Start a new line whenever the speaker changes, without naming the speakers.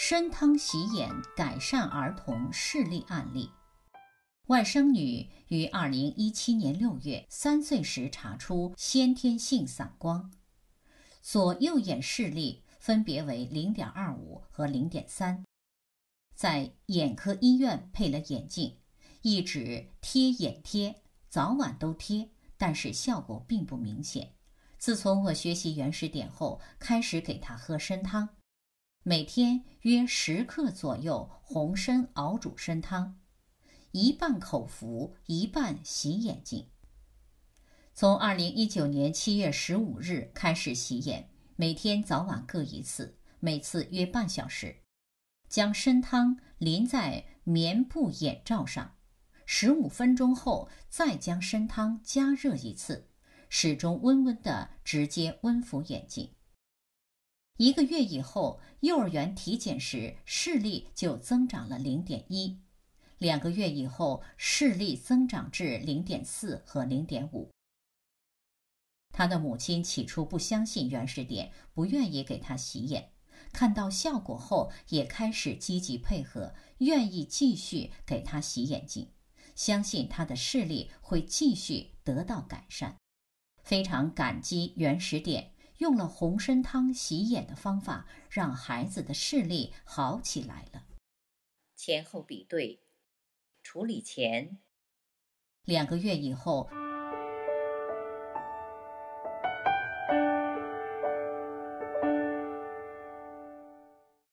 参汤洗眼改善儿童视力案例。外甥女于二零一七年六月三岁时查出先天性散光，左右眼视力分别为零点二五和零点三，在眼科医院配了眼镜，一直贴眼贴，早晚都贴，但是效果并不明显。自从我学习原始点后，开始给她喝参汤。每天约十克左右红参熬煮参汤，一半口服，一半洗眼睛。从二零一九年七月十五日开始洗眼，每天早晚各一次，每次约半小时。将参汤淋在棉布眼罩上，十五分钟后再将参汤加热一次，始终温温的，直接温敷眼睛。一个月以后，幼儿园体检时视力就增长了零点一；两个月以后，视力增长至零点四和零点五。他的母亲起初不相信原始点，不愿意给他洗眼，看到效果后也开始积极配合，愿意继续给他洗眼睛，相信他的视力会继续得到改善，非常感激原始点。用了红参汤洗眼的方法，让孩子的视力好起来了。
前后比对，处理前，
两个月以后。